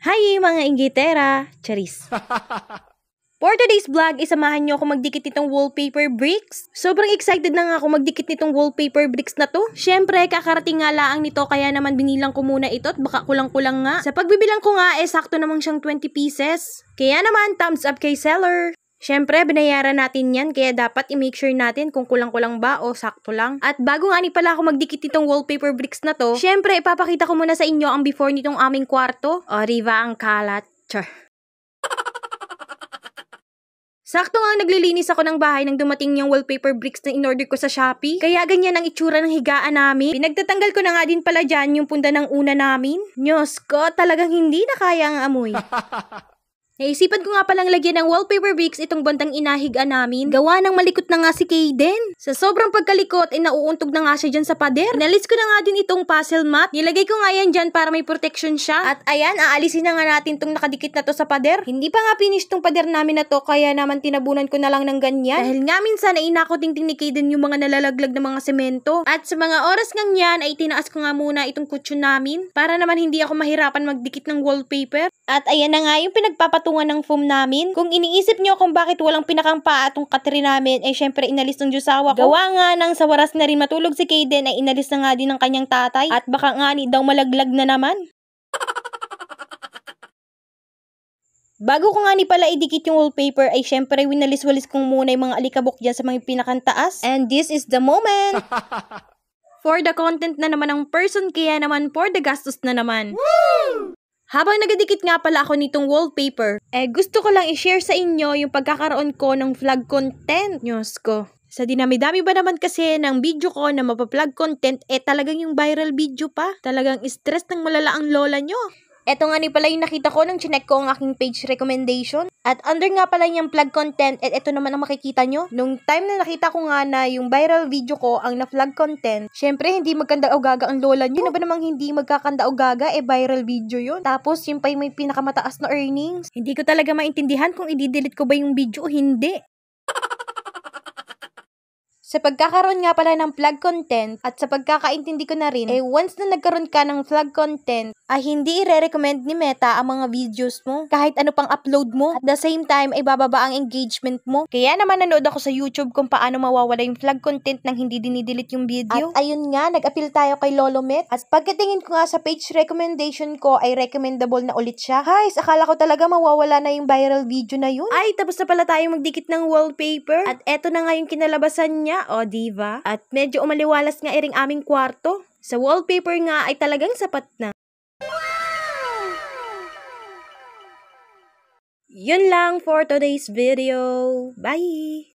Hi mga inggitera! Charis! For today's vlog, isamahan niyo ako magdikit nitong wallpaper bricks. Sobrang excited na nga ako magdikit nitong wallpaper bricks na to. Siyempre, kakarating nga laang nito kaya naman binilang ko muna ito at baka kulang-kulang nga. Sa pagbibilang ko nga, eh sakto namang siyang 20 pieces. Kaya naman, thumbs up kay seller! Siyempre, binayaran natin yan kaya dapat i-make sure natin kung kulang-kulang ba o sakto lang. At bago nga ni pala ako magdikit nitong wallpaper bricks na to, siyempre ipapakita ko muna sa inyo ang before nitong aming kwarto. O, riva ang kalat. Char. Sakto nga naglilinis ako ng bahay nang dumating yung wallpaper bricks na inorder ko sa Shopee. Kaya ganyan ang itsura ng higaan namin. Pinagtatanggal ko na nga din pala dyan yung punda ng una namin. Nyos ko, talagang hindi na kaya ang amoy. Naisipan ko nga palang lagyan ng wallpaper weeks itong bandang inahiga namin. Gawa ng malikot na nga si Kayden. Sa sobrang pagkalikot ay eh, nauuntog na nga siya dyan sa pader. Inalis ko na nga din itong puzzle mat. Nilagay ko nga yan dyan para may protection siya. At ayan, aalisin na nga natin tong nakadikit na to sa pader. Hindi pa nga finish tong pader namin na to kaya naman tinabunan ko na lang ng ganyan. Dahil nga minsan ay eh, inakotingting ni Kayden yung mga nalalaglag na mga semento. At sa mga oras ngang yan ay tinaas ko nga muna itong kutsyon namin para naman hindi ako mahirapan magdikit ng wallpaper. At ayan na nga yung pinagpapatuloy pinatungan ng foam namin. Kung iniisip nyo kung bakit walang pinakampa tong katri namin, ay eh, syempre inalis ng Diyosawa ko. Gawa nga ng sa waras na rin matulog si Kaden ay inalis na nga din ng kanyang tatay at baka nga ni daw malaglag na naman. Bago ko nga ni pala idikit yung wallpaper ay syempre winalis-walis kong muna yung mga alikabok dyan sa mga pinakantaas. And this is the moment! for the content na naman ng person, kaya naman for the gastos na naman. Woo! Habang nagadikit nga pala ako nitong wallpaper, eh gusto ko lang i-share sa inyo yung pagkakaroon ko ng vlog content news ko. Sa dinami-dami ba naman kasi ng video ko na mapaplug content, eh talagang yung viral video pa. Talagang stress ng malala ang lola nyo. Eto nga ni pala yung nakita ko nung chinek ko ang aking page recommendation. At under nga pala niyang plug content, at eto naman ang makikita nyo. Nung time na nakita ko nga na yung viral video ko ang na-flag content, syempre hindi magkanda o gaga ang lola nyo. Ano ba namang hindi magkakanda o gaga? Eh viral video yun. Tapos yung pa yung may pinakamataas na earnings. Hindi ko talaga maintindihan kung i-delete ko ba yung video o hindi. Sa pagkakaroon nga pala ng flag content at sa pagkakaintindi ko na rin, eh once na nagkaroon ka ng flag content, ay ah, hindi i-recommend ni Meta ang mga videos mo kahit ano pang upload mo. At the same time ay bababa ang engagement mo. Kaya naman nanood ako sa YouTube kung paano mawawala yung flag content nang hindi dinidelete yung video. At ayun nga, nag-appeal tayo kay Lolo Met. At pagkatingin ko nga sa page recommendation ko ay recommendable na ulit siya. Guys, akala ko talaga mawawala na yung viral video na yun. Ay, tapos na pala tayo magdikit ng wallpaper. At eto na nga yung kinalabasan niya ba, o diva? At medyo umaliwalas nga iring aming kwarto. Sa wallpaper nga ay talagang sapat na. Yun lang for today's video. Bye!